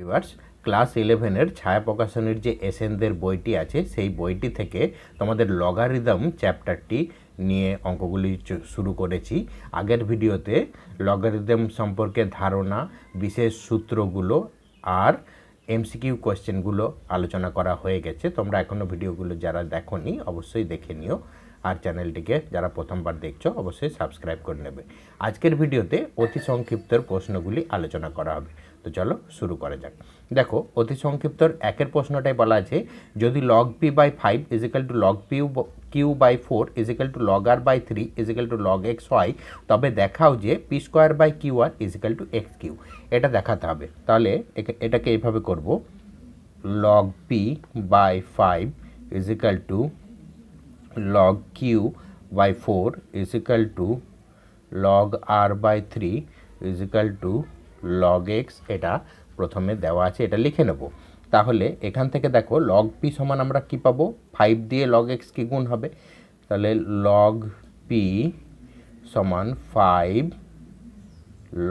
Viewers class ইলেভেনের ছায়া প্রকাশনের যে এসএনদের বইটি আছে সেই বইটি থেকে তোমাদের লগারিদম চ্যাপ্টারটি নিয়ে অঙ্কগুলি শুরু করেছি আগের ভিডিওতে লগারিদম সম্পর্কে ধারণা বিশেষ সূত্রগুলো আর এমসিকিউ কোয়েশ্চেনগুলো আলোচনা করা হয়ে গেছে তোমরা এখনও ভিডিওগুলো যারা নি অবশ্যই দেখে নিও আর চ্যানেলটিকে যারা প্রথমবার দেখছো অবশ্যই সাবস্ক্রাইব করে নেবে আজকের ভিডিওতে অতি সংক্ষিপ্তর প্রশ্নগুলি আলোচনা করা হবে তো চলো শুরু করা যাক দেখো অতি সংক্ষিপ্তর একের প্রশ্নটাই বলা আছে যদি log P by five is equal to log পিউ Q by four is equal to log R by three is equal to log X Y তবে দেখাও যে P square by Q R is equal to X Q এটা দেখাতে হবে তাহলে এটাকে এইভাবে করব log P by five is equal to log Q by four is equal to log R by three is equal to log X এটা প্রথমে দেওয়া আছে এটা লিখে নেব তাহলে এখান থেকে দেখো লগ পি সমান আমরা কি পাবো ফাইভ দিয়ে লগ এক্স কি গুণ হবে তাহলে লগ পি সমান ফাইভ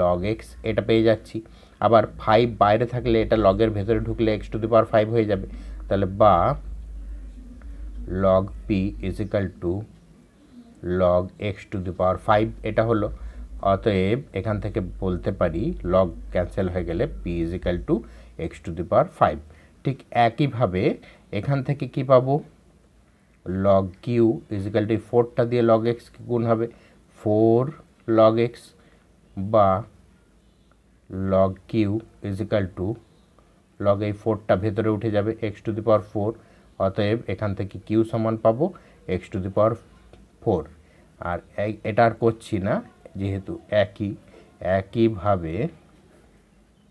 লগ এক্স এটা পেয়ে যাচ্ছি আবার ফাইভ বাইরে থাকলে এটা লগের ভেতরে ঢুকলে X to the power five হয়ে যাবে তাহলে বা log P is to log x to the power five এটা হলো অতএব এখান থেকে বলতে পারি লগ ক্যান্সেল হয়ে গেলে P is equal to X to the power five ঠিক একইভাবে এখান থেকে কি পাবো log Q is equal to ফোরটা দিয়ে লগ এক্স গুণ হবে ফোর লগ এক্স বা log Q is equal to log এই ফোরটা ভেতরে উঠে যাবে x to the power four অতএব এখান থেকে কিউ সমান পাবো X to the power four আর এটা আর করছি না যেহেতু একই একইভাবে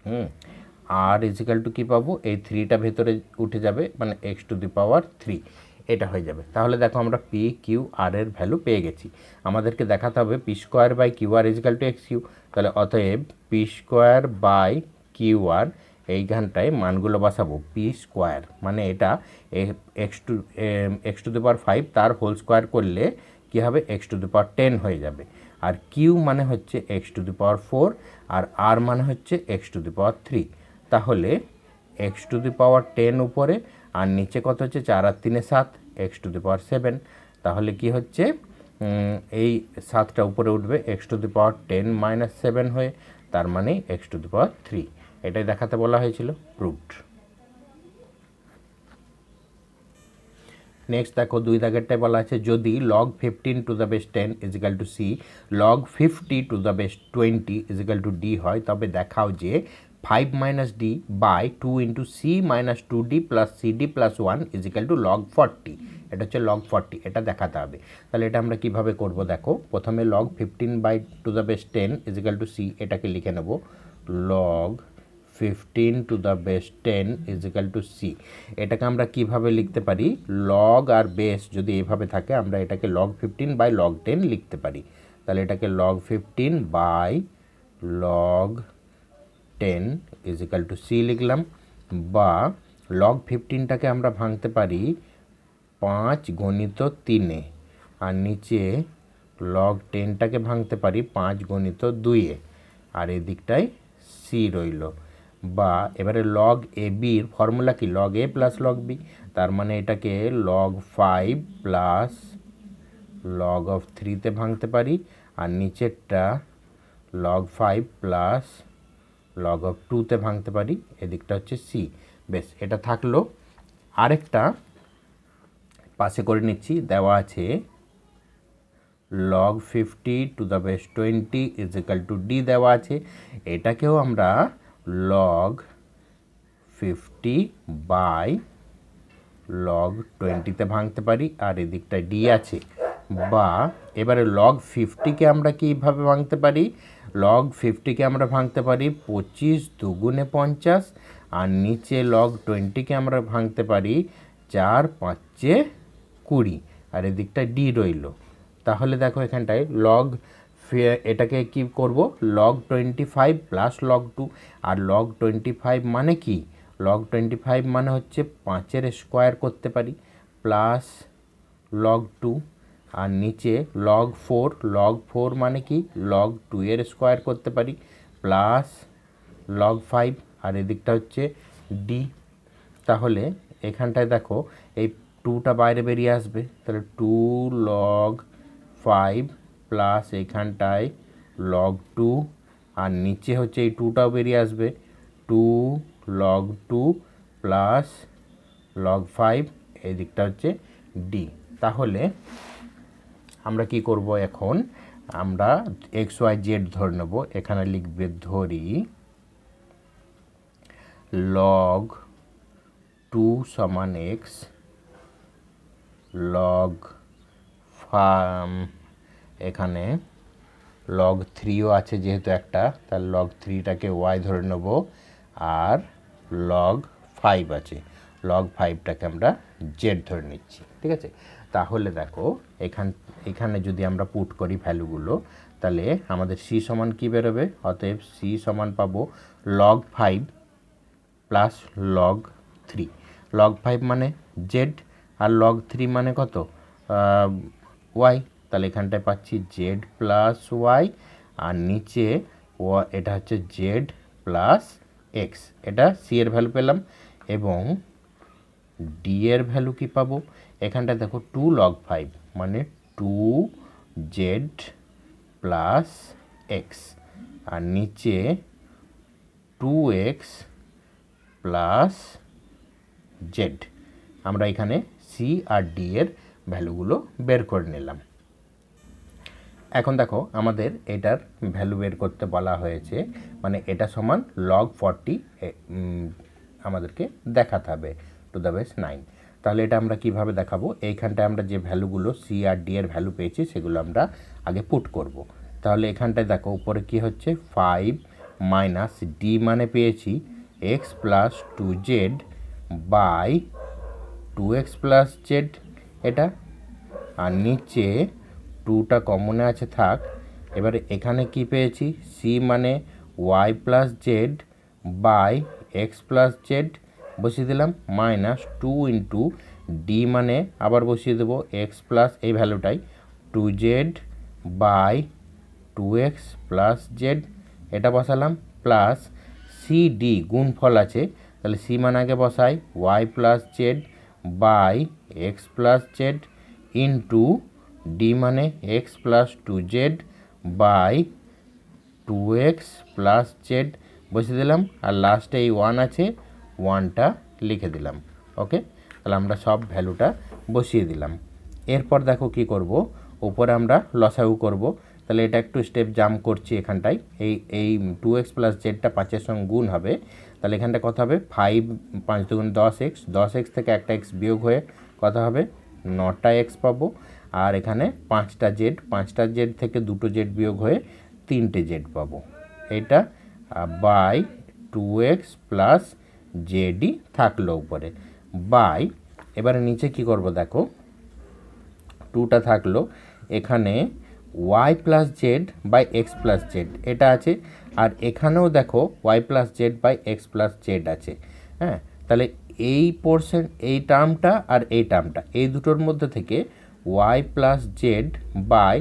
হুম আর ইজিক্যাল টু কী পাবো এই থ্রিটা ভেতরে উঠে যাবে মানে x to the power three এটা হয়ে যাবে তাহলে দেখো আমরা পি কিউ আর এর ভ্যালু পেয়ে গেছি আমাদেরকে দেখাতে হবে P square by Q R is equal to X Q তাহলে অতএব P square by Q R এইখানটায় মানগুলো বসাবো পি স্কোয়ার মানে এটা X two X to the power five তার হোল স্কোয়ার করলে কী হবে X to the power ten হয়ে যাবে আর কিউ মানে হচ্ছে X to the power four আর আর মানে হচ্ছে X to the power three তাহলে X to the power ten উপরে আর নিচে কত হচ্ছে চার আর তিনে সাত X to the power seven তাহলে কি হচ্ছে এই সাতটা উপরে উঠবে X to the power ten minus seven হয়ে তার মানে x to the power three এটাই দেখাতে বলা হয়েছিল প্রুভড নেক্সট দেখো দুই দাগেরটায় বলা আছে যদি log fifteen to the base ten is equal to C log fifty to the base twenty is equal to D হয় তবে দেখাও যে five minus D by two into C minus two D plus C D plus one is equal to log forty এটা হচ্ছে log forty এটা দেখাতে হবে তাহলে এটা আমরা কীভাবে করব দেখো প্রথমে log fifteen by to the base ten is equal to C এটাকে লিখে নেব log fifteen to the base ten is equal to C এটাকে আমরা কিভাবে লিখতে পারি লগ আর বেস যদি এভাবে থাকে আমরা এটাকে log fifteen by log ten লিখতে পারি তাহলে এটাকে log fifteen by log ten is equal to C লিখলাম বা লগ ফিফটিনটাকে আমরা ভাঙতে পারি পাঁচ গণিত তিনে আর নিচে লগ টেনটাকে ভাঙতে পারি পাঁচ গণিত দুইয়ে আর এদিকটায় সি রইলো বা এবারে লগ এ বির ফর্মুলা কি লগ এ প্লাস লগ বি তার মানে এটাকে log five plus log of থ্রিতে ভাঙতে পারি আর নিচেরটা log five plus log of টুতে ভাঙতে পারি এদিকটা হচ্ছে সি বেশ এটা থাকলো আরেকটা পাশে করে নিচ্ছি দেওয়া আছে log fifty to the base twenty is to D দেওয়া আছে এটাকেও আমরা লগ ফিফটি বাই লগ টোয়েন্টিতে ভাঙতে পারি আর এদিকটা ডি আছে বা এবারে লগ ফিফটিকে আমরা কীভাবে ভাঙতে পারি লগ ফিফটিকে আমরা ভাঙতে পারি পঁচিশ দুগুণে পঞ্চাশ আর নিচে লগ টোয়েন্টিকে আমরা ভাঙতে পারি চার পাঁচে কুড়ি আর এদিকটা ডি রইল তাহলে দেখো এখানটায় লগ এটাকে কি করব log twenty five plus log two আর লগ টোয়েন্টি ফাইভ মানে কি লগ টোয়েন্টি ফাইভ মানে হচ্ছে পাঁচের স্কোয়ার করতে পারি প্লাস লগ টু আর নিচে লগ ফোর লগ ফোর মানে কি লগ টু এর স্কোয়ার করতে পারি প্লাস লগ ফাইভ আর এদিকটা হচ্ছে ডি তাহলে এখানটায় দেখো এই টুটা বাইরে বেরিয়ে আসবে তাহলে টু লগ ফাইভ প্লাস এইখানটায় লগ টু আর নিচে হচ্ছে এই টুটাও বেরিয়ে আসবে two log two plus log five এই দিকটা হচ্ছে ডি তাহলে আমরা কি করব এখন আমরা এক্স ওয়াই জেড ধরে নেব এখানে লিখবে ধরি লগ টু সমান এক্স লগ ফার্ম এখানে লগ থ্রিও আছে যেহেতু একটা তাহলে লগ থ্রিটাকে ওয়াই ধরে নেব আর লগ ফাইভ আছে লগ ফাইভটাকে আমরা জেড ধরে নিচ্ছি ঠিক আছে তাহলে দেখো এখান এখানে যদি আমরা পুট করি ভ্যালুগুলো তাহলে আমাদের সি সমান কী বেরোবে অতএব সি সমান পাবো log five plus log three log five মানে জেড আর লগ থ্রি মানে কত ওয়াই তাহলে এখানটায় পাচ্ছি জেড প্লাস ওয়াই আর নিচে ও এটা হচ্ছে জেড প্লাস এক্স এটা সি এর ভ্যালু পেলাম এবং ডি এর ভ্যালু কি পাবো এখানটা দেখো টু লগ ফাইভ মানে টু জেড প্লাস এক্স আর নিচে টু এক্স প্লাস জেড আমরা এখানে সি আর ডি এর ভ্যালুগুলো বের করে নিলাম এখন দেখো আমাদের এটার ভ্যালু বের করতে বলা হয়েছে মানে এটা সমান লগ ফর্টি আমাদেরকে দেখাতে হবে টু দ্য বেস নাইন তাহলে এটা আমরা কিভাবে দেখাবো এইখানটায় আমরা যে ভ্যালুগুলো সি আর ডি এর ভ্যালু পেয়েছি সেগুলো আমরা আগে পুট করব। তাহলে এখানটায় দেখো উপরে কি হচ্ছে ফাইভ মাইনাস ডি মানে পেয়েছি X plus two Z by two X plus Z এটা আর নিচে টুটা কমনে আছে থাক এবারে এখানে কি পেয়েছি সি মানে Y plus Z by X plus Z বসিয়ে দিলাম মাইনাস টু ইন্টু ডি মানে আবার বসিয়ে দেবো এক্স প্লাস এই ভ্যালুটাই two Z by two X plus Z এটা বসালাম প্লাস সি ডি গুণফল আছে তাহলে সি মানে আগে বসাই Y plus Z by X plus Z into D মানে X plus two Z by two X plus Z বসিয়ে দিলাম আর লাস্টে এই ওয়ান আছে ওয়ানটা লিখে দিলাম ওকে তাহলে আমরা সব ভ্যালুটা বসিয়ে দিলাম এরপর দেখো কি করব উপরে আমরা লসাউ করব তাহলে এটা একটু স্টেপ জাম করছি এখানটায় এই এই টু এক্স প্লাস জেডটা পাঁচের সঙ্গে গুণ হবে তাহলে এখানটা কথা হবে ফাইভ পাঁচ দুগুণ দশ এক্স দশ এক্স থেকে একটা এক্স বিয়োগ হয়ে কথা হবে নটা এক্স পাবো আর এখানে পাঁচটা জেড পাঁচটা জেড থেকে দুটো জেড বিয়োগ হয়ে তিনটে জেড পাব এটা বাই টু এক্স প্লাস জেডি থাকলো উপরে বাই এবারে নিচে কি করব দেখো টুটা থাকলো এখানে Y plus Z by X plus Z এটা আছে আর এখানেও দেখো Y plus Z by X plus Z আছে হ্যাঁ তাহলে এই পোর্শন এই টার্মটা আর এই টার্মটা এই দুটোর মধ্যে থেকে Y plus Z by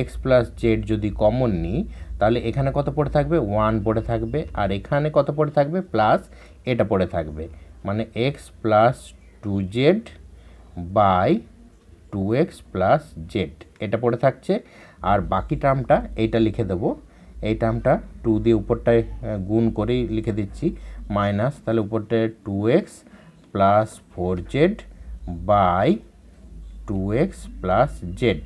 X plus Z যদি কমন নিই তাহলে এখানে কত পড়ে থাকবে ওয়ান পড়ে থাকবে আর এখানে কত পড়ে থাকবে প্লাস এটা পড়ে থাকবে মানে X plus two Z by two X plus Z এটা পড়ে থাকছে আর বাকি টার্মটা এইটা লিখে দেবো এই টার্মটা টু দিয়ে উপরটায় গুণ করেই লিখে দিচ্ছি মাইনাস তাহলে উপরটায় two X plus four Z by two X plus Z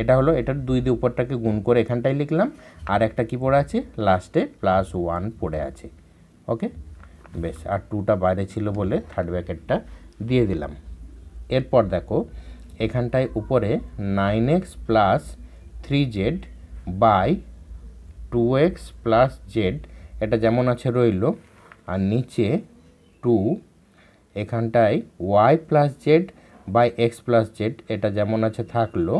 এটা হলো এটার দুই দিয়ে উপরটাকে গুণ করে এখানটায় লিখলাম আর একটা কি পড়ে আছে লাস্টে প্লাস ওয়ান পড়ে আছে ওকে বেশ আর টুটা বাইরে ছিল বলে থার্ড ব্যাকেটটা দিয়ে দিলাম এরপর দেখো এখানটায় উপরে nine X plus three Z by two X plus Z এটা যেমন আছে রইল আর নিচে টু এখানটায় Y plus Z by X plus Z এটা যেমন আছে থাকলো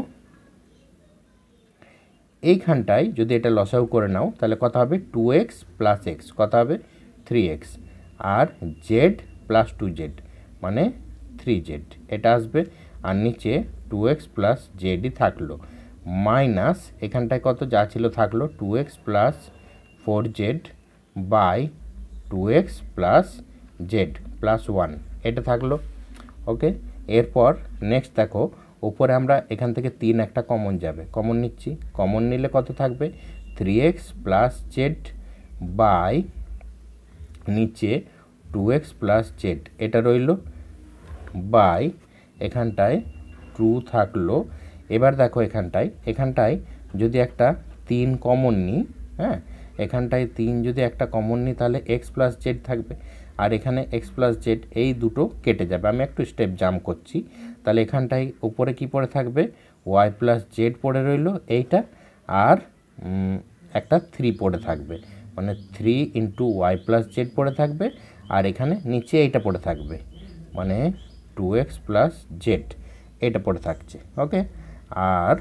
এইখানটায় যদি এটা লসাউ করে নাও তাহলে কথা হবে টু এক্স প্লাস এক্স কথা হবে থ্রি এক্স আর জেড প্লাস টু জেড মানে থ্রি জেড এটা আসবে আর নিচে টু এক্স প্লাস জেডই থাকলো মাইনাস এখানটায় কত যা ছিল থাকলো two X plus four Z by two X plus Z plus one এটা থাকলো ওকে এরপর নেক্সট দেখো উপরে আমরা এখান থেকে তিন একটা কমন যাবে কমন নিচ্ছি কমন নিলে কত থাকবে three X plus Z by নিচে টু এক্স প্লাস জেড এটা রইল বাই এখানটায় টু থাকলো এবার দেখো এখানটায় এখানটায় যদি একটা তিন কমন নিই হ্যাঁ এখানটায় তিন যদি একটা কমন নিই তাহলে এক্স প্লাস জেড থাকবে আর এখানে এক্স প্লাস জেড এই দুটো কেটে যাবে আমি একটু স্টেপ জাম করছি তাহলে এখানটায় উপরে কি পড়ে থাকবে ওয়াই প্লাস জেড পড়ে রইল এইটা আর একটা থ্রি পড়ে থাকবে মানে three into Y plus Z পড়ে থাকবে আর এখানে নিচে এইটা পড়ে থাকবে মানে টু এক্স প্লাস জেড এটা পড়ে থাকছে ওকে আর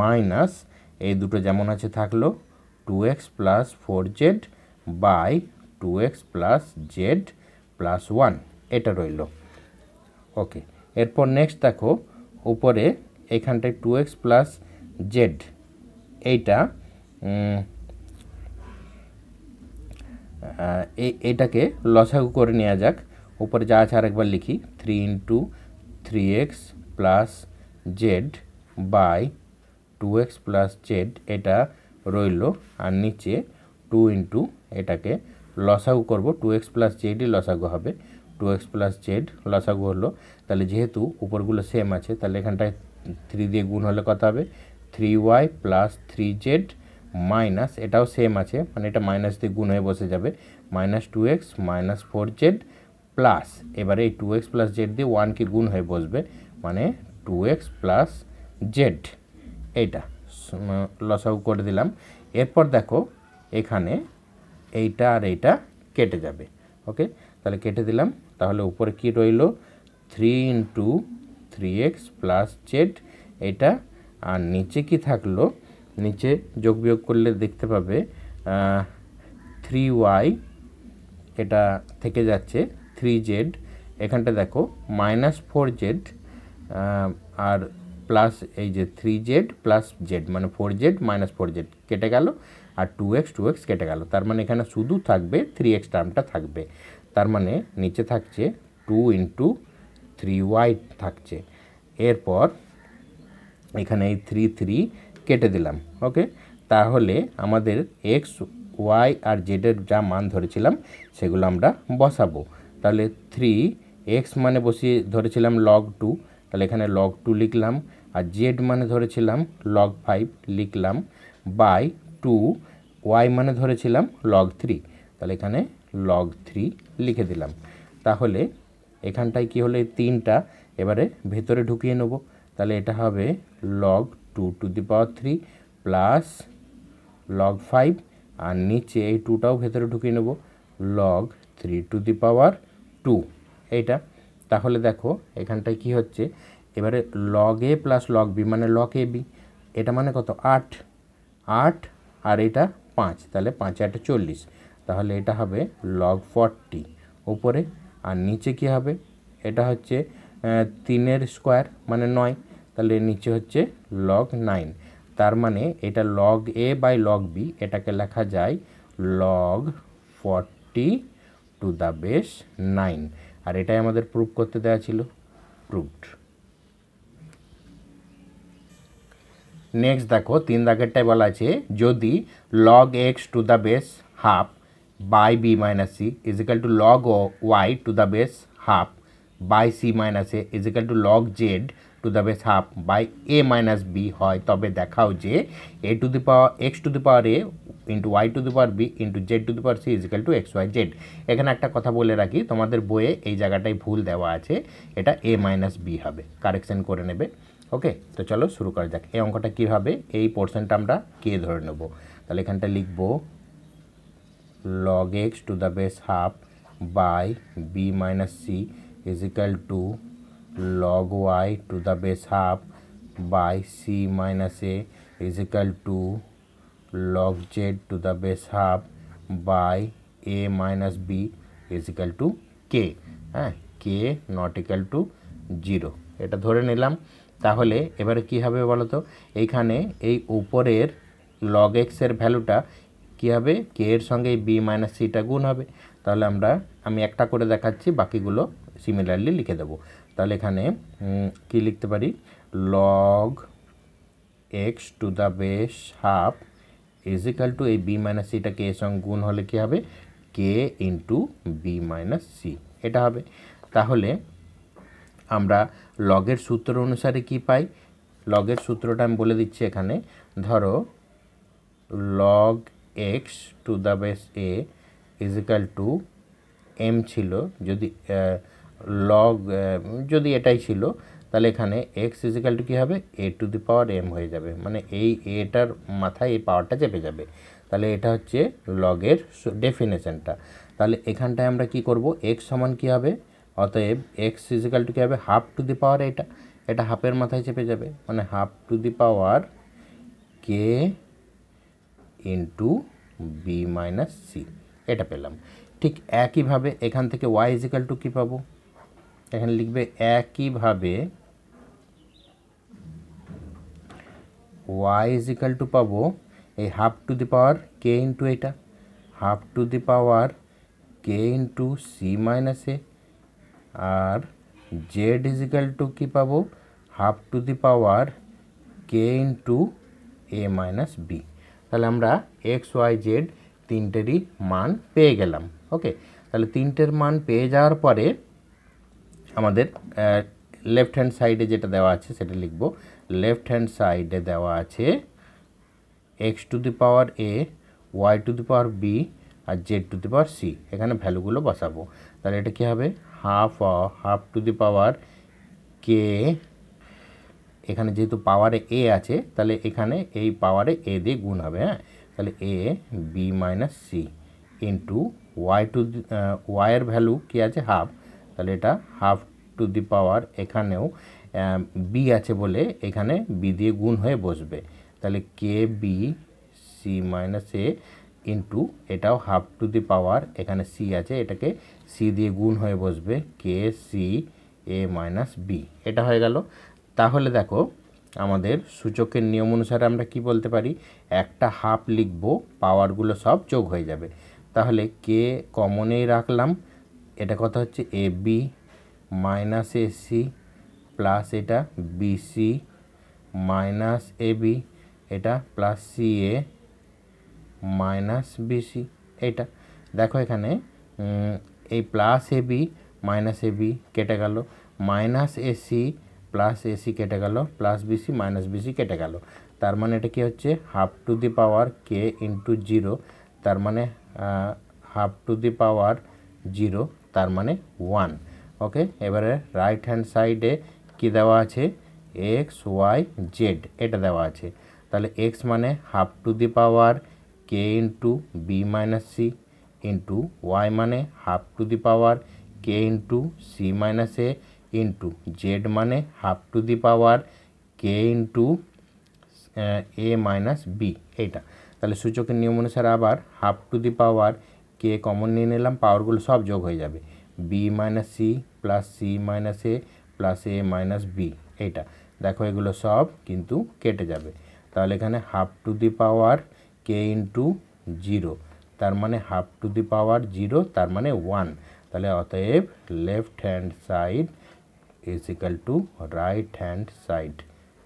মাইনাস এই দুটো যেমন আছে থাকলো two X plus four Z by two X plus Z plus one এটা রইল ওকে এরপর নেক্সট দেখো উপরে এখানটায় টু এক্স প্লাস জেড এইটা এটাকে লসাগু করে নেওয়া যাক উপরে যা আছে আরেকবার লিখি three into three X plus Z by two X plus Z এটা রইল আর নিচে টু ইন্টু এটাকে লসাগু করব টু এক্স প্লাস জেডই লসাগু হবে টু এক্স প্লাস জেড লসাগু হলো তাহলে যেহেতু উপরগুলো সেম আছে তাহলে এখানটায় থ্রি দিয়ে গুণ হলে কথা হবে three Y plus three Z minus এটাও সেম আছে মানে এটা মাইনাস দিয়ে গুণ হয়ে বসে যাবে minus two X minus four Z plus এবারে এই টু এক্স প্লাস জেড দিয়ে ওয়ানকে গুণ হয়ে বসবে মানে টু এক্স প্লাস জেড এইটা লসাগু করে দিলাম এরপর দেখো এখানে এইটা আর এইটা কেটে যাবে ওকে তাহলে কেটে দিলাম তাহলে উপরে কি রইল three into three X plus Z এটা আর নিচে কি থাকলো নিচে যোগ বিয়োগ করলে দেখতে পাবে থ্রি ওয়াই এটা থেকে যাচ্ছে থ্রি জেড এখানটা দেখো মাইনাস ফোর জেড আর প্লাস এই যে থ্রি জেড প্লাস জেড মানে four Z minus four Z কেটে গেল আর টু এক্স টু এক্স কেটে গেল তার মানে এখানে শুধু থাকবে থ্রি এক্স টার্মটা থাকবে তার মানে নিচে থাকছে টু ইন্টু থ্রি ওয়াই থাকছে এরপর এখানে এই থ্রি থ্রি কেটে দিলাম ওকে তাহলে আমাদের এক্স ওয়াই আর জেডের যা মান ধরেছিলাম সেগুলো আমরা বসাবো তাহলে থ্রি এক্স মানে বসিয়ে ধরেছিলাম লগ টু তাহলে এখানে লগ টু লিখলাম আর জেড মানে ধরেছিলাম লগ ফাইভ লিখলাম বাই টু ওয়াই মানে ধরেছিলাম লগ থ্রি তাহলে এখানে লগ থ্রি লিখে দিলাম তাহলে এখানটায় কি হলে এই তিনটা এবারে ভেতরে ঢুকিয়ে নেব তাহলে এটা হবে log two to the power three plus log five আর নিচে এই টুটাও ভেতরে ঢুকিয়ে নেব log three to the power two এইটা তাহলে দেখো এখানটায় কি হচ্ছে এবারে লগ এ প্লাস লগ বি মানে লগ এ বি এটা মানে কত আট আট আর এটা পাঁচ তাহলে পাঁচ আটে চল্লিশ তাহলে এটা হবে লগ ফর্টি উপরে আর নিচে কি হবে এটা হচ্ছে তিনের স্কোয়ার মানে নয় তাহলে নিচে হচ্ছে লগ নাইন তার মানে এটা log A by log B এটাকে লেখা যায় log forty to the base nine আর এটাই আমাদের প্রুভ করতে দেওয়া ছিল প্রুফড নেক্সট দেখো তিন দাগেরটাই বলা আছে যদি log x to the base half by B minus C is equal to log ও Y to the base half by C minus A is equal to log Z to the base half by A minus B হয় তবে দেখাও যে A to the power X to the power A into Y to the power B into Z to the power C is equal to X Y Z এখানে একটা কথা বলে রাখি তোমাদের বইয়ে এই জায়গাটাই ভুল দেওয়া আছে এটা এ মাইনাস বি হবে কারেকশন করে নেবে ওকে তো চলো শুরু করা যাক এই অঙ্কটা কীভাবে এই পোর্শনটা আমরা কে ধরে নেব তাহলে এখানটা লিখব log x to the base half by B minus C is equal to log Y to the base half by C minus A is equal to log Z to the base half by A minus B is equal to k হ্যাঁ K not equal to zero এটা ধরে নিলাম তাহলে এবারে কি হবে বলো তো এইখানে এই উপরের লগ এক্সের ভ্যালুটা কি হবে কে এর সঙ্গে বি মাইনাস সিটা গুণ হবে তাহলে আমরা আমি একটা করে দেখাচ্ছি বাকিগুলো সিমিলারলি লিখে দেব তাহলে এখানে কি লিখতে পারি log x to the base half is equal to এই বি মাইনাস সিটা কে এর সঙ্গে গুণ হলে কি হবে K into B minus C এটা হবে তাহলে আমরা লগের সূত্র অনুসারে কি পাই লগের সূত্রটা আমি বলে দিচ্ছি এখানে ধরো log x to the base A is equal to M ছিল যদি লগ যদি এটাই ছিল তাহলে এখানে এক্স ইজিক্যাল টু কী হবে a to the power M হয়ে যাবে মানে এই এটার মাথায় এই পাওয়ারটা চেপে যাবে তাহলে এটা হচ্ছে লগের ডেফিনেশনটা তাহলে এখানটায় আমরা কি করব এক্স সমান কী হবে অতএব এক্স ফিজিক্যাল টু কী হবে হাফ টু দি পাওয়ার এটা এটা হাফের মাথায় চেপে যাবে মানে half to the power K into B minus C এটা পেলাম ঠিক একইভাবে এখান থেকে ওয়াই ইজিক্যাল টু কী পাবো এখানে লিখবে একইভাবে ওয়াই ইজিক্যাল টু পাবো এই half to the power K into এটা half to the power K into C minus A আর জেড ইজিক্যাল টু কী পাবো half to the power K into A minus B তাহলে আমরা x Y Z তিনটেরই মান পেয়ে গেলাম ওকে তাহলে তিনটের মান পেয়ে যাওয়ার পরে আমাদের লেফট হ্যান্ড সাইডে যেটা দেওয়া আছে সেটা লিখব লেফট হ্যান্ড সাইডে দেওয়া আছে X to the power A Y to the power B আর Z to the power C এখানে ভ্যালুগুলো বসাবো তাহলে এটা কী হবে half half to the power K এখানে যেহেতু পাওয়ারে এ আছে তাহলে এখানে এই পাওয়ারে এ দিয়ে গুণ হবে হ্যাঁ তাহলে A B minus C into Y to ওয়াইয়ের ভ্যালু কি আছে হাফ তাহলে এটা হাফ টু দি পাওয়ার এখানেও বি um, আছে বলে এখানে বি দিয়ে গুণ হয়ে বসবে তাহলে K B C minus A into এটাও হাফ টু দি পাওয়ার এখানে সি আছে এটাকে সি দিয়ে গুণ হয়ে বসবে K C A minus B এটা হয়ে গেল তাহলে দেখো আমাদের সূচকের নিয়ম অনুসারে আমরা কি বলতে পারি একটা হাফ লিখব পাওয়ারগুলো সব যোগ হয়ে যাবে তাহলে কে কমনেই রাখলাম এটা কথা হচ্ছে A B minus A C plus এটা B C minus A B এটা plus C A minus B C এটা দেখো এখানে এই plus A B minus A B কেটে গেল মাইনাস এসি প্লাস এসি কেটে গেল প্লাস বিসি মাইনাস বিসি কেটে গেল তার মানে এটা কি হচ্ছে half to the power K into zero তার মানে half to the power zero তার মানে ওয়ান ওকে এবারে রাইট হ্যান্ড সাইডে কি দেওয়া আছে এক্স ওয়াই জেড এটা দেওয়া আছে তাহলে এক্স মানে half to the power K into B minus C into Y মানে half to the power K into C minus A into Z মানে half to the power K into A minus B এইটা তাহলে সূচকের নিয়ম অনুসারে আবার half to the power K common নিয়ে নিলাম পাওয়ারগুলো সব যোগ হয়ে যাবে B minus C plus C minus A plus A minus B এইটা দেখো এগুলো সব কিন্তু কেটে যাবে তাহলে এখানে half to the power K into zero तर मैं half to the power zero तर मैं वन तेल अतए left hand side is equal to right hand side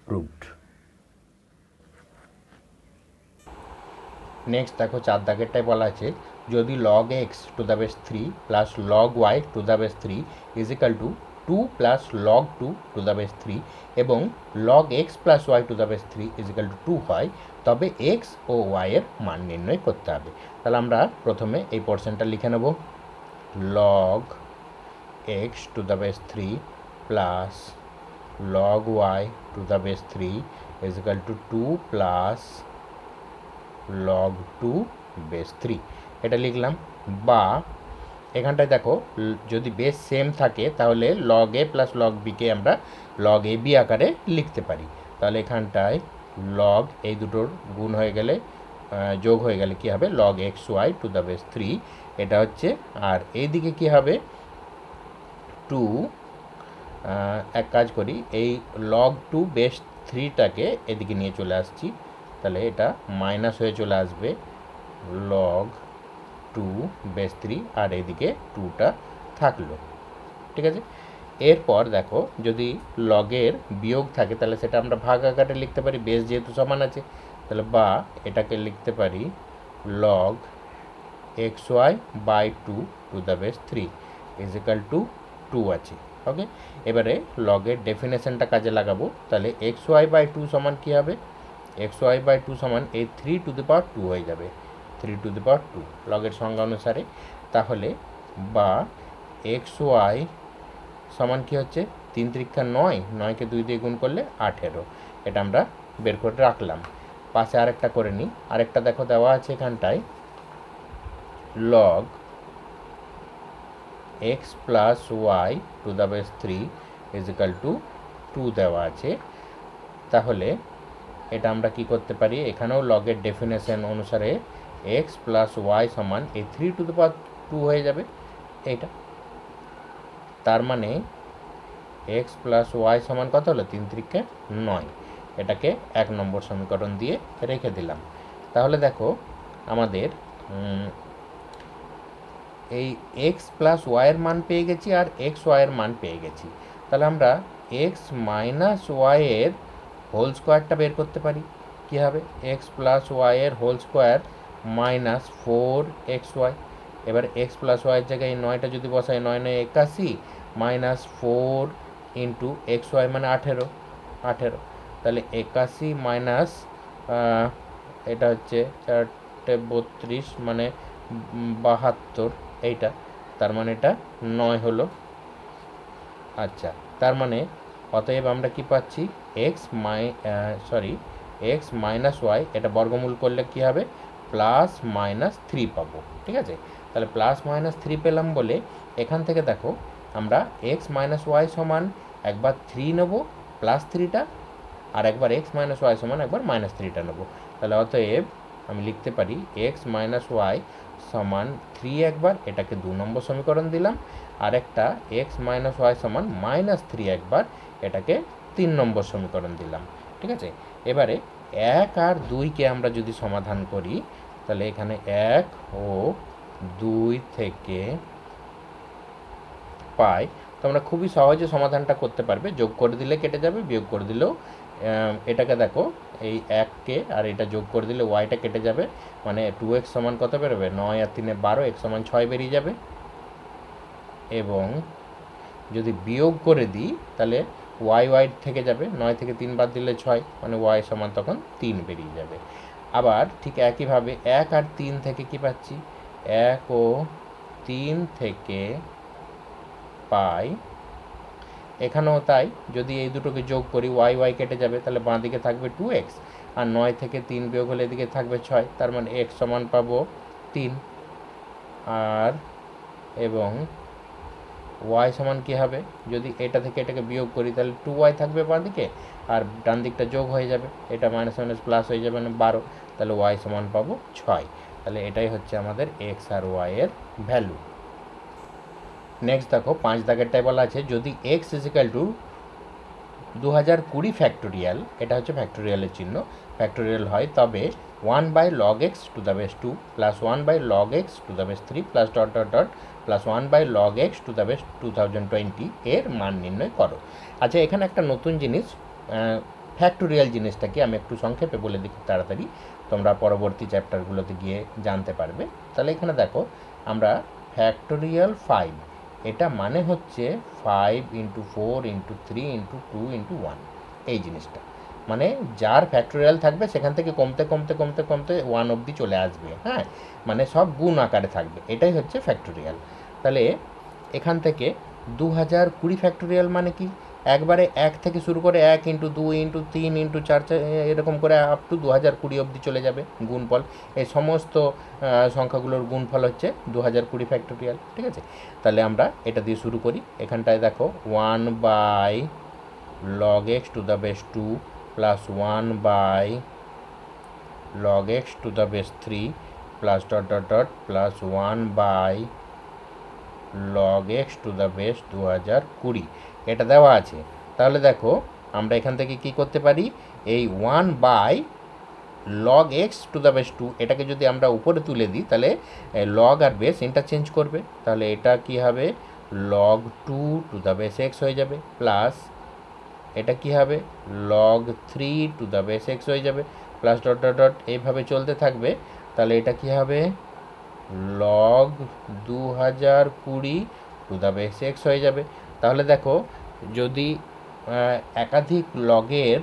proof next देखो चार दागेटा बला आज जदि लग एक्स टू दस three plus log Y to दस three is equal to two plus log two to the base three এবং log X plus Y to the base three is equal to two হয় তবে এক্স ও ওয়াইয়ের মান নির্ণয় করতে হবে তাহলে আমরা প্রথমে এই পোর্শনটা লিখে নেব log x to the base three plus log Y to the base three is equal to two plus log two base three এটা লিখলাম বা এখানটায় দেখো যদি বেস সেম থাকে তাহলে লগ এ প্লাস লগ বিকে আমরা লগ এ বি আকারে লিখতে পারি তাহলে এখানটায় লগ এই দুটোর গুণ হয়ে গেলে যোগ হয়ে গেলে কি হবে log X Y to the base three এটা হচ্ছে আর এইদিকে কি হবে টু এক কাজ করি এই লগ টু বেস থ্রিটাকে এদিকে নিয়ে চলে আসছি তাহলে এটা মাইনাস হয়ে চলে আসবে লগ টু বেস থ্রি আর এদিকে টুটা থাকলো ঠিক আছে এরপর দেখো যদি লগের বিয়োগ থাকে তাহলে সেটা আমরা ভাগ আকারে লিখতে পারি বেস যেহেতু সমান আছে তাহলে বা এটাকে লিখতে পারি log X Y by two to the base three is equal to two আছে ওকে এবারে লগের ডেফিনেশনটা কাজে লাগাবো তাহলে এক্স ওয়াই বাই টু সমান কী হবে এক্স ওয়াই বাই টু সমান এই three to the power two হয়ে যাবে three to the power two লগের সংজ্ঞা অনুসারে তাহলে বা এক্স ওয়াই সমান কি হচ্ছে তিন তিরিক্ষা নয় নয়কে দুই দিয়ে গুণ করলে আঠেরো এটা আমরা বের করে রাখলাম পাশে আরেকটা করে নিই আরেকটা দেখো দেওয়া আছে এখানটায় log X plus Y to the base three is equal to two দেওয়া আছে তাহলে এটা আমরা কি করতে পারি এখানেও লগের ডেফিনেশন অনুসারে এক্স প্লাস ওয়াই সমান এই three to the power two হয়ে যাবে এইটা তার মানে এক্স প্লাস ওয়াই সমান কত হলো তিন তিরিকে নয় এটাকে এক নম্বর সমীকরণ দিয়ে রেখে দিলাম তাহলে দেখো আমাদের এই এক্স প্লাস ওয়াইয়ের মান পেয়ে গেছি আর এক্স ওয়াইয়ের মান পেয়ে গেছি তাহলে আমরা এক্স মাইনাস ওয়াইয়ের হোল স্কোয়ারটা বের করতে পারি কী হবে এক্স প্লাস ওয়াইয়ের whole square minus four X Y এবার এক্স প্লাস ওয়াইয়ের জায়গায় এই নয়টা যদি বসাই নয় নয় একাশি minus four into X Y মানে আঠেরো আঠেরো তাহলে একাশি মাইনাস এটা হচ্ছে চারটে বত্রিশ মানে বাহাত্তর এইটা তার মানে এটা নয় হলো আচ্ছা তার মানে অতএব আমরা কি পাচ্ছি এক্স মাই সরি এক্স মাইনাস ওয়াই এটা বর্গমূল করলে কি হবে প্লাস মাইনাস থ্রি পাবো ঠিক আছে তাহলে প্লাস মাইনাস থ্রি পেলাম বলে এখান থেকে দেখো আমরা এক্স মাইনাস ওয়াই সমান একবার থ্রি নেবো প্লাস থ্রিটা আর একবার এক্স মাইনাস ওয়াই সমান একবার মাইনাস থ্রিটা নেবো তাহলে অতএব আমি লিখতে পারি এক্স মাইনাস ওয়াই সমান থ্রি একবার এটাকে দু নম্বর সমীকরণ দিলাম আর একটা এক্স মাইনাস ওয়াই সমান মাইনাস থ্রি একবার এটাকে তিন নম্বর সমীকরণ দিলাম ঠিক আছে এবারে এক আর দুইকে আমরা যদি সমাধান করি তাহলে এখানে এক ও দুই থেকে পাই তোমরা খুবই সহজে সমাধানটা করতে পারবে যোগ করে দিলে কেটে যাবে বিয়োগ করে দিলেও এটাকে দেখো এই এককে আর এটা যোগ করে দিলে ওয়াইটা কেটে যাবে মানে টু এক্স সমান কত বেরোবে নয় আর তিনে বারো এক্স সমান ছয় বেরিয়ে যাবে এবং যদি বিয়োগ করে দিই তাহলে ওয়াই ওয়াই থেকে যাবে নয় থেকে তিন বার দিলে ছয় মানে ওয়াই সমান তখন তিন বেরিয়ে যাবে আবার ঠিক একইভাবে এক আর তিন থেকে কি পাচ্ছি এক ও তিন থেকে পাই এখানেও তাই যদি এই দুটোকে যোগ করি ওয়াই ওয়াই কেটে যাবে তাহলে বাঁ দিকে থাকবে টু এক্স আর নয় থেকে তিন বিয়োগ হলে এদিকে থাকবে ছয় তার মানে এক্স সমান পাবো তিন আর এবং ওয়াই সমান কী হবে যদি এটা থেকে এটাকে বিয়োগ করি তাহলে টু ওয়াই থাকবে বাঁ দিকে আর ডান দিকটা যোগ হয়ে যাবে এটা মাইনাস মাইনাস প্লাস হয়ে যাবে মানে বারো তাহলে ওয়াই সমান পাবো ছয় তাহলে এটাই হচ্ছে আমাদের এক্স আর ওয়াইয়ের ভ্যালু নেক্সট দেখো পাঁচ দাগেরটাই বলা আছে যদি এক্স ইজিক্যাল টু দু হাজার কুড়ি ফ্যাক্টোরিয়াল এটা হচ্ছে ফ্যাক্টোরিয়ালের চিহ্ন ফ্যাক্টোরিয়াল হয় তবে one by log x to the base two plus one by log x to the base three plus dot dot dot plus one by log x to the base two thousand twenty এর মান নির্ণয় করো আচ্ছা এখানে একটা নতুন জিনিস factorial জিনিসটা কি আমি একটু সংক্ষেপে বলে দিচ্ছি তাড়াতাড়ি তোমরা পরবর্তী চ্যাপ্টারগুলোতে গিয়ে জানতে পারবে তাহলে এখানে দেখো আমরা ফ্যাক্টোরিয়াল ফাইভ এটা মানে হচ্ছে five into four into three into two into one এই জিনিসটা মানে যার ফ্যাক্টোরিয়াল থাকবে সেখান থেকে কমতে কমতে কমতে কমতে ওয়ান অবধি চলে আসবে হ্যাঁ মানে সব গুণ আকারে থাকবে এটাই হচ্ছে ফ্যাক্টোরিয়াল তাহলে এখান থেকে দু হাজার কুড়ি ফ্যাক্টোরিয়াল মানে কি একবারে এক থেকে শুরু করে এক ইন্টু দুই ইন্টু তিন ইন্টু চার এরকম করে আপ টু দু হাজার কুড়ি অবধি চলে যাবে গুণফল এই সমস্ত সংখ্যাগুলোর গুণফল হচ্ছে দু হাজার কুড়ি ফ্যাক্টোরিয়াল ঠিক আছে তাহলে আমরা এটা দিয়ে শুরু করি এখানটায় দেখো one by log x to the base two plus one by log x to the base three plus dot dot dot plus one by log x to the base দু হাজার কুড়ি এটা দেওয়া আছে তাহলে দেখো আমরা এখান থেকে কি করতে পারি এই one by log x to the base two এটাকে যদি আমরা উপরে তুলে দিই তাহলে লগ আর বেস ইন্টারচেঞ্জ করবে তাহলে এটা কি হবে log two to the base x হয়ে যাবে প্লাস এটা কি হবে log three to the base x হয়ে যাবে প্লাস ডট ডট ডট এইভাবে চলতে থাকবে তাহলে এটা কি হবে লগ দু হাজার কুড়ি টু দ্য বেস এক্স হয়ে যাবে তাহলে দেখো যদি একাধিক লগের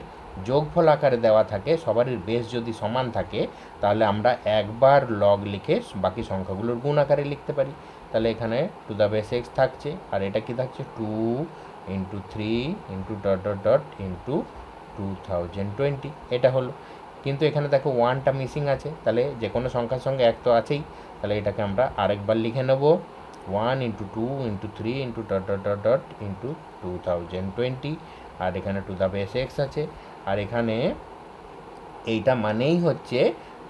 যোগফল আকারে দেওয়া থাকে সবারই বেস যদি সমান থাকে তাহলে আমরা একবার লগ লিখে বাকি সংখ্যাগুলোর গুণ আকারে লিখতে পারি তাহলে এখানে টু দ্য বেস এক্স থাকছে আর এটা কি থাকছে two into three into dot dot dot into two thousand twenty এটা হলো কিন্তু এখানে দেখো ওয়ানটা মিসিং আছে তাহলে যে কোনো সংখ্যার সঙ্গে এক তো আছেই তাহলে এটাকে আমরা আরেকবার লিখে নেব one into two into three into dot dot dot dot into two thousand twenty আর এখানে টু দা বেস এক্স আছে আর এখানে এইটা মানেই হচ্ছে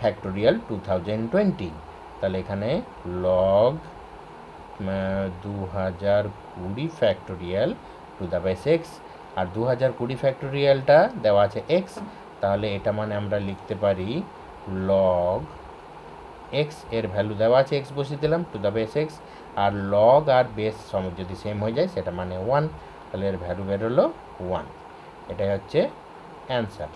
ফ্যাক্টোরিয়াল টু থাউজেন্ড টোয়েন্টি তাহলে এখানে লগ দু হাজার কুড়ি factorial to the base x আর দু হাজার কুড়ি ফ্যাক্টোরিয়ালটা দেওয়া আছে এক্স তাহলে এটা মানে আমরা লিখতে পারি লগ এক্স এর ভ্যালু দেওয়া আছে এক্স বসিয়ে দিলাম টু দ্য বেস এক্স আর লগ আর বেস সম যদি সেম হয়ে যায় সেটা মানে ওয়ান তাহলে এর ভ্যালু বেরোলো ওয়ান এটাই হচ্ছে অ্যান্সার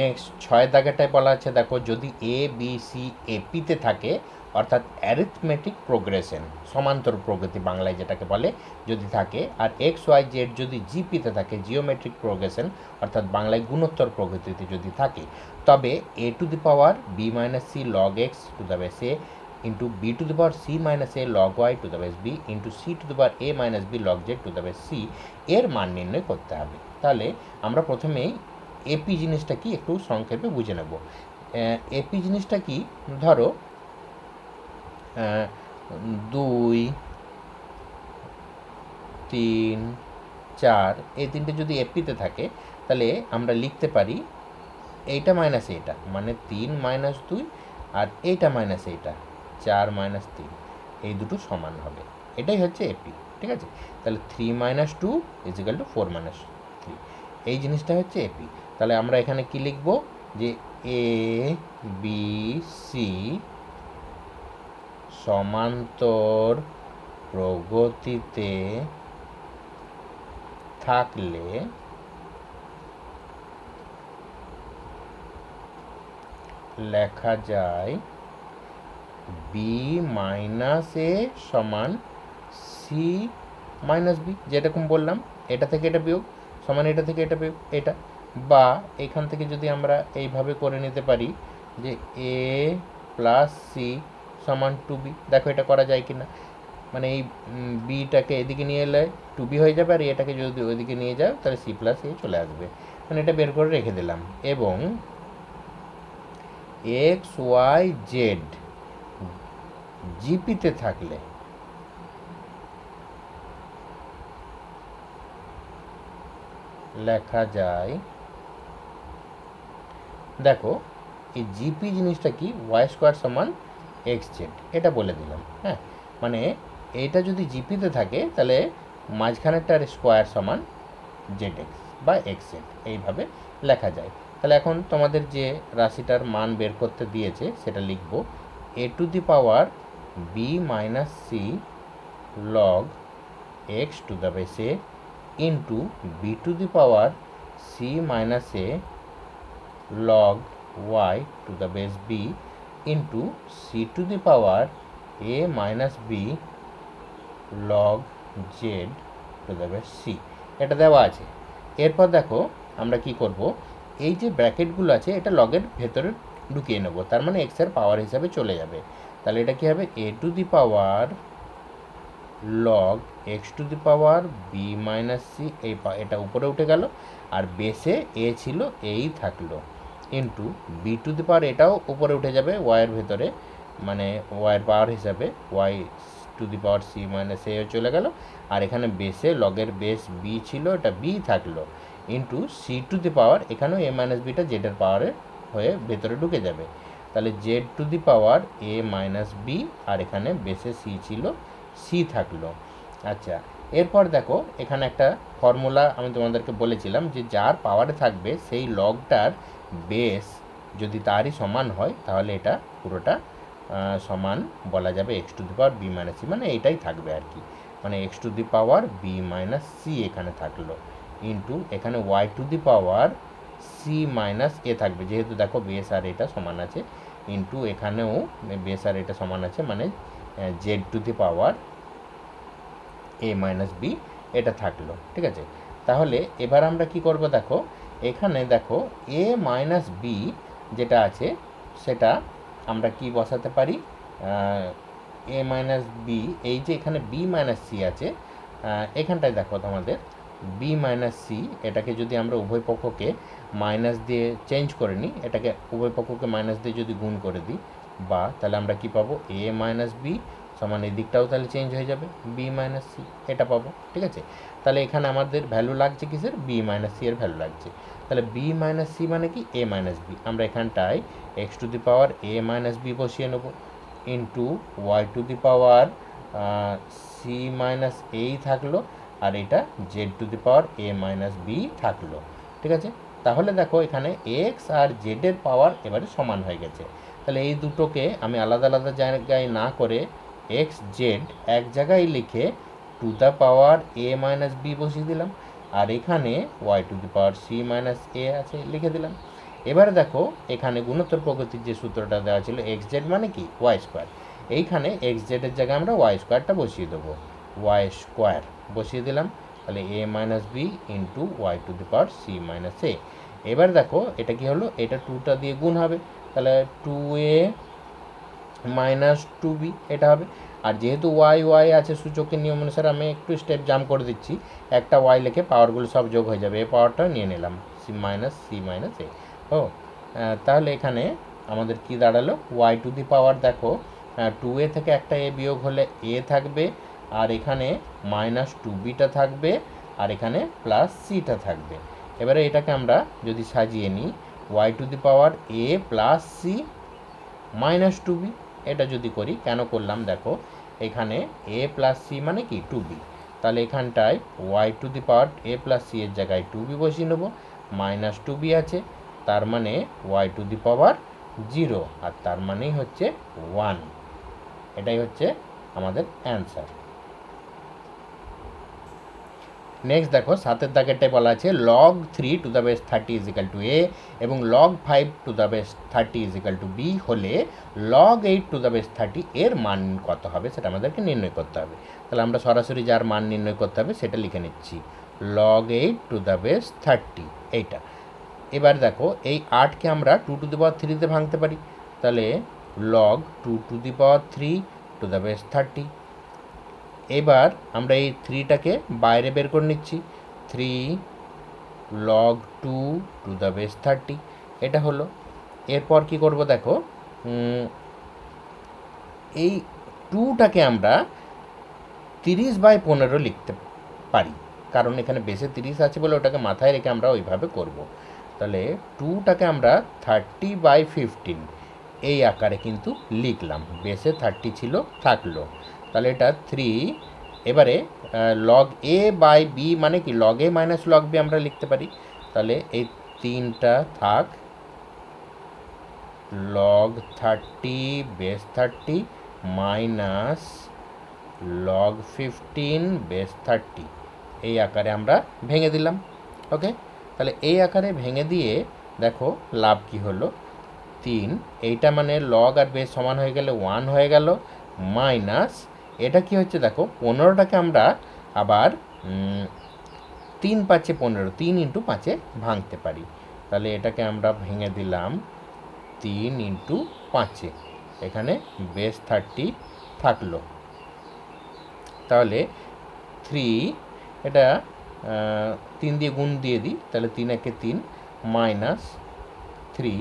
নেক্সট ছয় দাগেটায় বলা আছে দেখো যদি এ বি সি এপিতে থাকে অর্থাৎ অ্যারিথমেটিক প্রোগ্রেশন সমান্তর প্রগতি বাংলায় যেটাকে বলে যদি থাকে আর এক্স ওয়াই জেড যদি জিপিতে থাকে জিওমেট্রিক প্রোগ্রেশন অর্থাৎ বাংলায় গুণোত্তর প্রগতিতে যদি থাকে তবে a to the power b minus c log x to the base a into b to the power c minus a log Y to the base b into c to the power a minus b log Z to the base c এর মান নির্ণয় করতে হবে তাহলে আমরা প্রথমেই AP জিনিসটা কি একটু সংক্ষেপে বুঝে নেব এপি জিনিসটা কি ধরো দুই তিন চার এই তিনটে যদি এপিতে থাকে তাহলে আমরা লিখতে পারি এইটা মাইনাস এইটা মানে তিন মাইনাস দুই আর এইটা মাইনাস এইটা চার মাইনাস তিন এই দুটো সমান হবে এটাই হচ্ছে এপি ঠিক আছে তাহলে three minus two is equal to four minus three এই জিনিসটা হচ্ছে এপি তাহলে আমরা এখানে কি লিখব যে এ বি সি সমান্তর প্রগতিতে থাকলে লেখা যায় বি মাইনাস এ সমান সি মাইনাস বি যেরকম বললাম এটা থেকে এটা বিয়োগ সমান এটা থেকে এটা বিয়োগ এটা বা এখান থেকে যদি আমরা এইভাবে করে নিতে পারি যে এ প্লাস সি সমান টু বি দেখো এটা করা যায় কি না মানে এই বিটাকে এদিকে নিয়ে এলে টু বি হয়ে যাবে আর এটাকে যদি ওদিকে নিয়ে যাও তাহলে সি প্লাস এ চলে আসবে মানে এটা বের করে রেখে দিলাম এবং এক্স ওয়াই জেড জিপিতে থাকলে লেখা যায় দেখো এই জিপি জিনিসটা কি ওয়াই স্কোয়ার সমান এক্স জেড এটা বলে দিলাম হ্যাঁ মানে এটা যদি জিপিতে থাকে তাহলে মাঝখানেরটার স্কোয়ার সমান জেড এক্স বা এক্স জেড এইভাবে লেখা যায় তাহলে এখন তোমাদের যে রাশিটার মান বের করতে দিয়েছে সেটা লিখব a to the power b minus c log x to the base a into b to the power c minus a log Y to the base b into c to the power a minus b log Z to the base c এটা দেওয়া আছে এরপর দেখো আমরা কি করব এই যে ব্র্যাকেটগুলো আছে এটা লগের ভেতরে ঢুকিয়ে নেব তার মানে এক্সের পাওয়ার হিসাবে চলে যাবে তাহলে এটা কী হবে a to the power log x to the power b minus c এই এটা উপরে উঠে গেল আর বেসে এ ছিল এই থাকলো into b to the power এটাও উপরে উঠে যাবে ওয়াইয়ের ভেতরে মানে ওয়াইয়ের পাওয়ার হিসাবে y to the power c minus a চলে গেল আর এখানে বেসে লগের বেস বি ছিল এটা বি থাকলো into c to the power এখানেও এ মাইনাস বিটা জেডের পাওয়ারে হয়ে ভেতরে ঢুকে যাবে তাহলে z to the power a minus b আর এখানে বেসে সি ছিল সি থাকলো আচ্ছা এরপর দেখো এখানে একটা ফর্মুলা আমি তোমাদেরকে বলেছিলাম যে যার পাওয়ারে থাকবে সেই লগটার বেস যদি তারই সমান হয় তাহলে এটা পুরোটা সমান বলা যাবে x to the power b minus c মানে এটাই থাকবে আর কি মানে x to the power b minus c এখানে থাকলো ইন্টু এখানে y to the power c minus a থাকবে যেহেতু দেখো বেস আর এটা সমান আছে ইন্টু এখানেও বেস আর এটা সমান আছে মানে z to the power a minus B এটা থাকলো ঠিক আছে তাহলে এবার আমরা কি করব দেখো এখানে দেখো এ মাইনাস বি যেটা আছে সেটা আমরা কি বসাতে পারি এ মাইনাস বি এই যে এখানে বি মাইনাস সি আছে এখানটায় দেখো তোমাদের বি মাইনাস সি এটাকে যদি আমরা উভয় পক্ষকে মাইনাস দিয়ে চেঞ্জ করে নিই এটাকে উভয় পক্ষকে মাইনাস দিয়ে যদি গুণ করে দিই বা তাহলে আমরা কি পাবো এ মাইনাস বি সমান এই দিকটাও তাহলে চেঞ্জ হয়ে যাবে বি মাইনাস সি এটা পাবো ঠিক আছে তাহলে এখানে আমাদের ভ্যালু লাগছে কিসের বি মাইনাস সি এর ভ্যালু লাগছে তাহলে বি মাইনাস সি মানে কি এ মাইনাস বি আমরা এখানটায় x to the power a minus b বসিয়ে নেব into Y to the power c minus এই থাকলো আর এটা z to the power a minus b থাকলো ঠিক আছে তাহলে দেখো এখানে এক্স আর জেডের পাওয়ার এবারে সমান হয়ে গেছে তাহলে এই দুটোকে আমি আলাদা আলাদা জায়গায় না করে এক্স জেড এক জায়গায় লিখে to the power a minus b বসিয়ে দিলাম আর এখানে y to the power c minus a আছে লিখে দিলাম এবারে দেখো এখানে গুণোত্তর প্রগতির যে সূত্রটা দেওয়া ছিল এক্স জেড মানে কি ওয়াই স্কোয়ার এইখানে এক্স জেডের জায়গায় আমরা ওয়াই স্কোয়ারটা বসিয়ে দেবো ওয়াই স্কোয়ার বসিয়ে দিলাম তাহলে a minus b into Y to the power c minus a এবার দেখো এটা কি হলো এটা টুটা দিয়ে গুণ হবে তাহলে টু এ মাইনাস টু বি এটা হবে আর যেহেতু ওয়াই ওয়াই আছে সূচকের নিয়ম অনুসারে আমি একটু স্টেপ জাম্প করে দিচ্ছি একটা ওয়াই লেখে পাওয়ারগুলো সব যোগ হয়ে যাবে এ পাওয়ারটাও নিয়ে নিলাম c minus c minus a ও তাহলে এখানে আমাদের কি দাঁড়ালো ওয়াই টু দি পাওয়ার দেখো টু এ থেকে একটা এ বিয়োগ হলে এ থাকবে আর এখানে মাইনাস টু বিটা থাকবে আর এখানে প্লাস সিটা থাকবে এবারে এটাকে আমরা যদি সাজিয়ে নিই y to the power a plus C minus two b এটা যদি করি কেন করলাম দেখো এখানে এ প্লাস সি মানে কি টু বি তাহলে এখানটায় y to the power a plus c এর জায়গায় টু বি বসিয়ে নেবো মাইনাস টু বি আছে তার মানে y to the power zero আর তার মানেই হচ্ছে ওয়ান এটাই হচ্ছে আমাদের অ্যান্সার নেক্সট দেখো সাতের দাগেরটাই বলা আছে log three to the base thirty is equal to a এবং log five to the base thirty is equal to b হলে log eight to the base thirty এর মান কত হবে সেটা আমাদেরকে নির্ণয় করতে হবে তাহলে আমরা সরাসরি যার মান নির্ণয় করতে হবে সেটা লিখে নিচ্ছি log eight to the base thirty এইটা এবার দেখো এই আটকে আমরা টু টু দি পাওয়ার থ্রিতে ভাঙতে পারি তাহলে log two to the power three to the base thirty এবার আমরা এই থ্রিটাকে বাইরে বের করে নিচ্ছি three log two to the base thirty এটা হলো এরপর কি করব দেখো এই টুটাকে আমরা তিরিশ বাই পনেরো লিখতে পারি কারণ এখানে বেসে তিরিশ আছে বলে ওটাকে মাথায় রেখে আমরা ওইভাবে করব। তাহলে টুটাকে আমরা থার্টি বাই ফিফটিন এই আকারে কিন্তু লিখলাম বেসে থার্টি ছিল থাকলো তাহলে এটা থ্রি এবারে লগ এ বাই বি মানে কি log a minus log b আমরা লিখতে পারি তাহলে এই তিনটা থাক log thirty base thirty minus log fifteen base thirty এই আকারে আমরা ভেঙে দিলাম ওকে তাহলে এই আকারে ভেঙে দিয়ে দেখো লাভ কি হলো তিন এইটা মানে লগ আর বেস সমান হয়ে গেলে ওয়ান হয়ে গেল মাইনাস এটা কি হচ্ছে দেখো পনেরোটাকে আমরা আবার তিন পাঁচে পনেরো তিন ইন্টু পাঁচে ভাঙতে পারি তাহলে এটাকে আমরা ভেঙে দিলাম তিন ইন্টু পাঁচে এখানে বেস থার্টি থাকলো তাহলে থ্রি এটা তিন দিয়ে গুণ দিয়ে দিই তাহলে তিন একে তিন মাইনাস থ্রি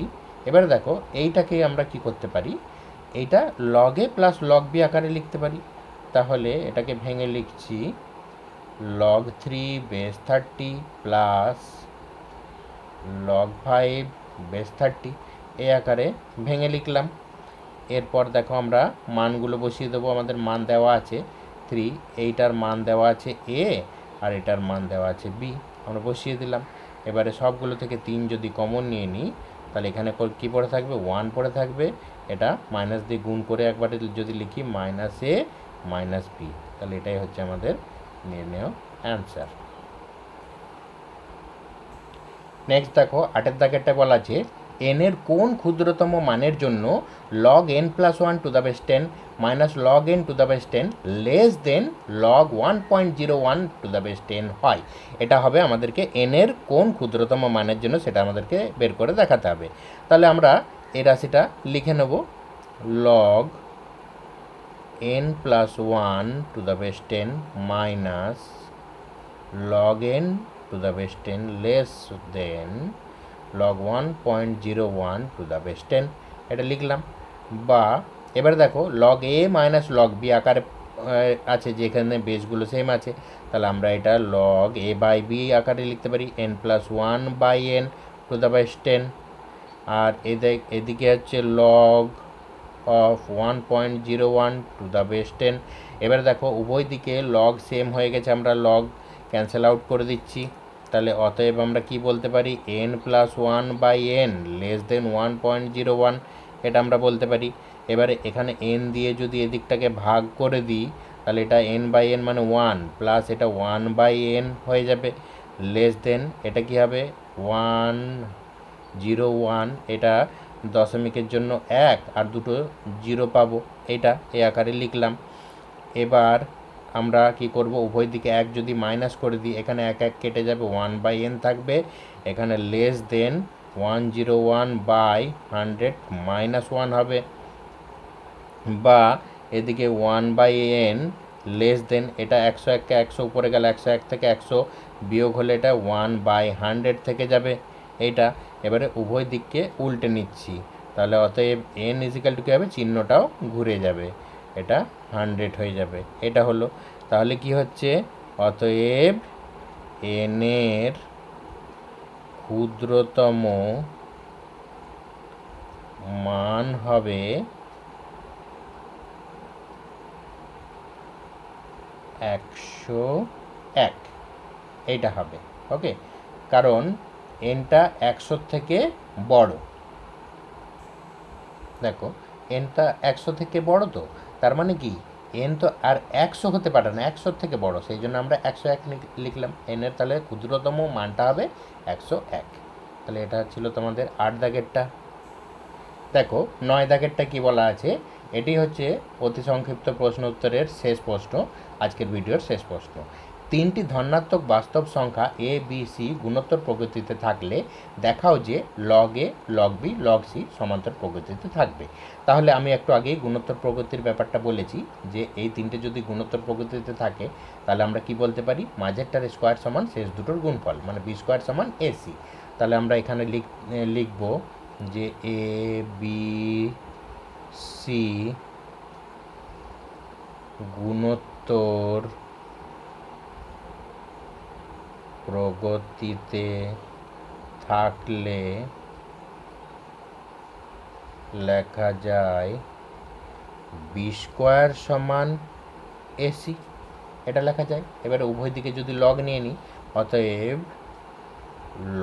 এবার দেখো এইটাকে আমরা কি করতে পারি এইটা লগে প্লাস লগ বি আকারে লিখতে পারি তাহলে এটাকে ভেঙে লিখছি log three base thirty plus log five base thirty এই আকারে ভেঙে লিখলাম এরপর দেখো আমরা মানগুলো বসিয়ে দেবো আমাদের মান দেওয়া আছে থ্রি এইটার মান দেওয়া আছে এ আর এটার মান দেওয়া আছে বি আমরা বসিয়ে দিলাম এবারে সবগুলো থেকে তিন যদি কমন নিয়ে নিই তাহলে এখানে কী পড়ে থাকবে ওয়ান পড়ে থাকবে এটা মাইনাস দিয়ে গুণ করে একবারে যদি লিখি মাইনাস এ মাইনাস বি তাহলে এটাই হচ্ছে আমাদের নির্ণেয় অ্যান্সার নেক্সট দেখো আটের দাগেরটা বলা আছে এন এর কোন ক্ষুদ্রতম মানের জন্য log n plus one to the base ten minus log n to the base ten less than log one point zero one to the base ten হয় এটা হবে আমাদেরকে এন এর কোন ক্ষুদ্রতম মানের জন্য সেটা আমাদেরকে বের করে দেখাতে হবে তাহলে আমরা এই রাশিটা লিখে নেব log n plus 1 to the base 10 minus log n to the base 10 less than log 1.01 to the base ten এটা লিখলাম বা এবার দেখো log a minus log b আকারে আছে যেখানে বেসগুলো সেম আছে তাহলে আমরা এটা লগ এ বাই বি আকারে লিখতে পারি n plus one by n to the base ten আর এদিকে হচ্ছে log of one point zero one to the base ten এবার দেখো উভয় দিকে লগ সেম হয়ে গেছে আমরা লগ ক্যান্সেল আউট করে দিচ্ছি তাহলে অতএব আমরা কি বলতে পারি n plus one by n less than one point zero one এটা আমরা বলতে পারি এবারে এখানে এন দিয়ে যদি এদিকটাকে ভাগ করে দিই তাহলে এটা এন বাই এন মানে ওয়ান প্লাস এটা ওয়ান বাই এন হয়ে যাবে লেস দেন এটা কি হবে ওয়ান জিরো ওয়ান এটা দশমিকের জন্য এক আর দুটো জিরো পাবো এটা এই আকারে লিখলাম এবার আমরা কি করব উভয় দিকে এক যদি মাইনাস করে দিই এখানে এক এক কেটে যাবে ওয়ান বাই এন থাকবে এখানে less than one zero one by hundred minus one হবে বা এদিকে one by n less than এটা একশো এককে একশো উপরে গেলে একশো এক থেকে একশো বিয়োগ হলে এটা ওয়ান বাই হান্ড্রেড থেকে যাবে এইটা এবারে উভয় দিককে উল্টে নিচ্ছি তাহলে অতএব এন ইজিক্যাল টু কী হবে চিহ্নটাও ঘুরে যাবে এটা হান্ড্রেড হয়ে যাবে এটা হলো তাহলে কি হচ্ছে অতএব এনের ক্ষুদ্রতম মান হবে একশো এক এইটা হবে ওকে কারণ এনটা একশোর থেকে বড় দেখো এনটা একশো থেকে বড় তো তার মানে কি এন তো আর একশো হতে পারে না একশোর থেকে বড় সেই জন্য আমরা একশো এক লিখলাম এনের তাহলে ক্ষুদ্রতম মানটা হবে একশো এক তাহলে এটা ছিল তোমাদের আট দাগেরটা দেখো নয় দাগেরটা কি বলা আছে এটি হচ্ছে অতি সংক্ষিপ্ত প্রশ্ন উত্তরের শেষ প্রশ্ন আজকের ভিডিওর শেষ প্রশ্ন তিনটি ধনাত্মক বাস্তব সংখ্যা এ বি সি গুণোত্তর প্রগতিতে থাকলে দেখাও যে log a log b log c সমান্তর প্রগতিতে থাকবে তাহলে আমি একটু আগেই গুণোত্তর প্রগতির ব্যাপারটা বলেছি যে এই তিনটে যদি গুণোত্তর প্রকৃতিতে থাকে তাহলে আমরা কি বলতে পারি মাঝেরটার স্কোয়ার সমান শেষ দুটোর গুণফল মানে বি স্কোয়ার সমান এ সি তাহলে আমরা এখানে লিখ লিখব যে এ বি সি গুণোত্তর প্রগতিতে থাকলে লেখা যায় বি স্কোয়ার সমান এসি এটা লেখা যায় এবারে উভয় দিকে যদি লগ নিয়ে নিই অতএব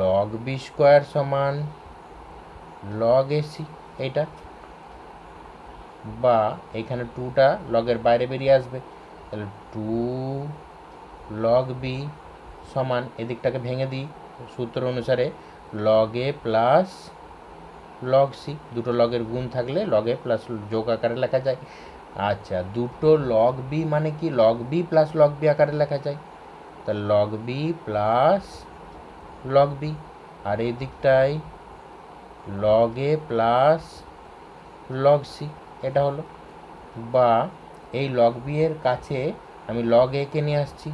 লগ বি স্কোয়ার সমান লগ এসি এটা বা এখানে টুটা লগের বাইরে বেরিয়ে আসবে তাহলে টু লগ বি সমান এদিকটাকে ভেঙে দিই সূত্র অনুসারে লগ এ প্লাস লগ সি দুটো লগের গুণ থাকলে লগ এ প্লাস যোগ আকারে লেখা যায় আচ্ছা দুটো লগ বি মানে কি log b plus log b আকারে লেখা যায় তা log b plus log b আর এদিকটায় লগ এ প্লাস লগ সি এটা হলো বা এই লগ বি এর কাছে আমি লগ এ কে নিয়ে আসছি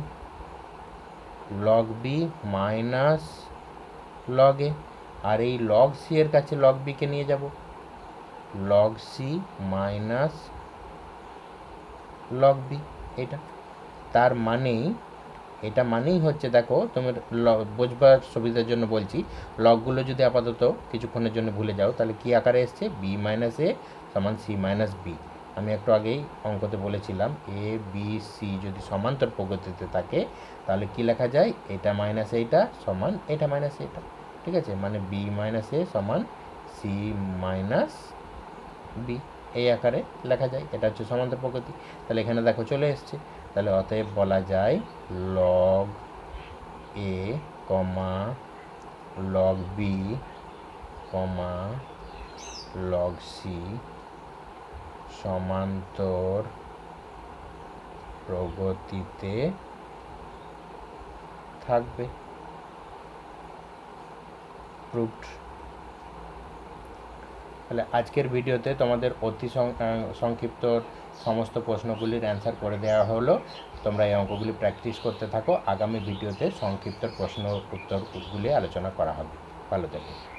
log b minus log a আর এই লগ সি এর কাছে লগ বিকে নিয়ে যাব log c minus log b এটা তার মানেই এটা মানেই হচ্ছে দেখো তোমার বোঝবার সুবিধার জন্য বলছি লগগুলো যদি আপাতত কিছুক্ষণের জন্য ভুলে যাও তাহলে কি আকারে এসছে বি মাইনাস এ সমান সি মাইনাস বি আমি একটু আগেই অঙ্কতে বলেছিলাম এ বি সি যদি সমান্তর প্রগতিতে থাকে তাহলে কি লেখা যায় এটা মাইনাস এইটা সমান এটা মাইনাস এটা ঠিক আছে মানে বি মাইনাস এ সমান সি মাইনাস বি এই আকারে লেখা যায় এটা হচ্ছে সমান্তর প্রগতি তাহলে এখানে দেখো চলে এসছে তাহলে অতএব বলা যায় log a comma log b comma log c সমান্তর প্রগতিতে থাকবে প্রুফড তাহলে আজকের ভিডিওতে তোমাদের অতি সংক্ষিপ্ত সমস্ত প্রশ্নগুলির অ্যান্সার করে দেওয়া হলো তোমরা এই অঙ্কগুলি প্র্যাকটিস করতে থাকো আগামী ভিডিওতে সংক্ষিপ্ত প্রশ্ন উত্তরগুলি আলোচনা করা হবে ভালো থাকবে